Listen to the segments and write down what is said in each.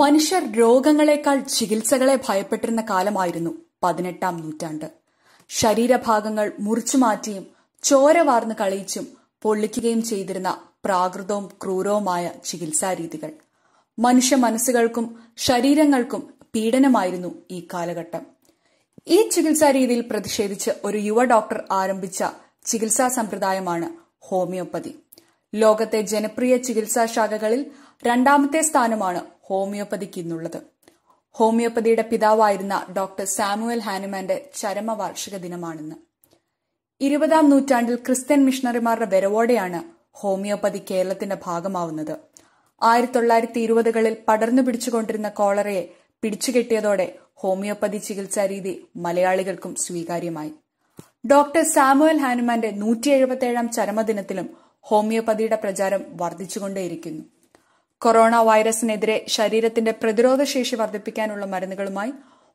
മനുഷ്യർ രോഗങ്ങളെക്കാൾ ചികിത്സകളെ ഭയപ്പെട്ടിരുന്ന കാലമായിരുന്നു പതിനെട്ടാം നൂറ്റാണ്ട് ശരീരഭാഗങ്ങൾ മാറ്റിയും ചോര വാർന്ന് കളിയിച്ചും പൊള്ളിക്കുകയും ചെയ്തിരുന്ന പ്രാകൃതവും ക്രൂരവുമായ ചികിത്സാരീതികൾ മനുഷ്യ മനസ്സുകൾക്കും ശരീരങ്ങൾക്കും പീഡനമായിരുന്നു ഈ കാലഘട്ടം ഈ ചികിത്സാ രീതിയിൽ പ്രതിഷേധിച്ച് ഒരു യുവ ഡോക്ടർ ആരംഭിച്ച ചികിത്സാ സമ്പ്രദായമാണ് ഹോമിയോപ്പതി ലോകത്തെ ജനപ്രിയ ചികിത്സാ ശാഖകളിൽ രണ്ടാമത്തെ സ്ഥാനമാണ് ഹോമിയോപ്പതിക്ക് ഇന്നുള്ളത് ഹോമിയോപ്പതിയുടെ പിതാവായിരുന്ന ഡോക്ടർ സാമുവൽ ഹാനുമാന്റെ ചരമവാർഷിക വാർഷിക ദിനമാണിന്ന് ഇരുപതാം നൂറ്റാണ്ടിൽ ക്രിസ്ത്യൻ മിഷണറിമാരുടെ വരവോടെയാണ് ഹോമിയോപ്പതി കേരളത്തിന്റെ ഭാഗമാവുന്നത് ആയിരത്തി തൊള്ളായിരത്തി ഇരുപതുകളിൽ പടർന്നു പിടിച്ചുകൊണ്ടിരുന്ന കോളറയെ പിടിച്ചുകെട്ടിയതോടെ ഹോമിയോപ്പതി ചികിത്സാ രീതി മലയാളികൾക്കും സ്വീകാര്യമായി ഡോക്ടർ സാമുവൽ ഹാനുമാന്റെ നൂറ്റി എഴുപത്തി ഏഴാം ചരമദിനത്തിലും ഹോമിയോപ്പതിയുടെ പ്രചാരം വർദ്ധിച്ചുകൊണ്ടേയിരിക്കുന്നു കൊറോണ വൈറസിനെതിരെ ശരീരത്തിന്റെ പ്രതിരോധശേഷി വർദ്ധിപ്പിക്കാനുള്ള മരുന്നുകളുമായി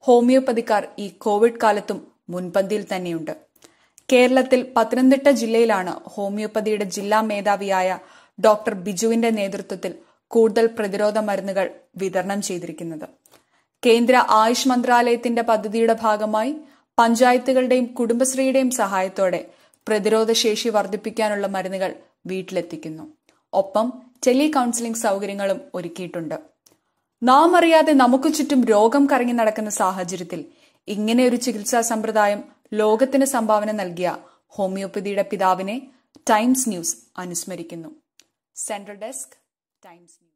ഹോമിയോപ്പതിക്കാർ ഈ കോവിഡ് കാലത്തും മുൻപന്തിയിൽ തന്നെയുണ്ട് കേരളത്തിൽ പത്തനംതിട്ട ജില്ലയിലാണ് ഹോമിയോപ്പതിയുടെ ജില്ലാ മേധാവിയായ ഡോക്ടർ ബിജുവിന്റെ നേതൃത്വത്തിൽ കൂടുതൽ പ്രതിരോധ മരുന്നുകൾ വിതരണം ചെയ്തിരിക്കുന്നത് കേന്ദ്ര ആയുഷ് മന്ത്രാലയത്തിന്റെ പദ്ധതിയുടെ ഭാഗമായി പഞ്ചായത്തുകളുടെയും കുടുംബശ്രീയുടെയും സഹായത്തോടെ പ്രതിരോധശേഷി വർദ്ധിപ്പിക്കാനുള്ള മരുന്നുകൾ വീട്ടിലെത്തിക്കുന്നു ഒപ്പം ടെലി കൗൺസിലിംഗ് സൗകര്യങ്ങളും ഒരുക്കിയിട്ടുണ്ട് നാം അറിയാതെ നമുക്ക് ചുറ്റും രോഗം കറങ്ങി നടക്കുന്ന സാഹചര്യത്തിൽ ഇങ്ങനെ ഒരു ചികിത്സാ സമ്പ്രദായം ലോകത്തിന് സംഭാവന നൽകിയ ഹോമിയോപ്പതിയുടെ പിതാവിനെ ടൈംസ് ന്യൂസ് അനുസ്മരിക്കുന്നു സെൻട്രൽ ഡെസ്ക് ടൈംസ് ന്യൂസ്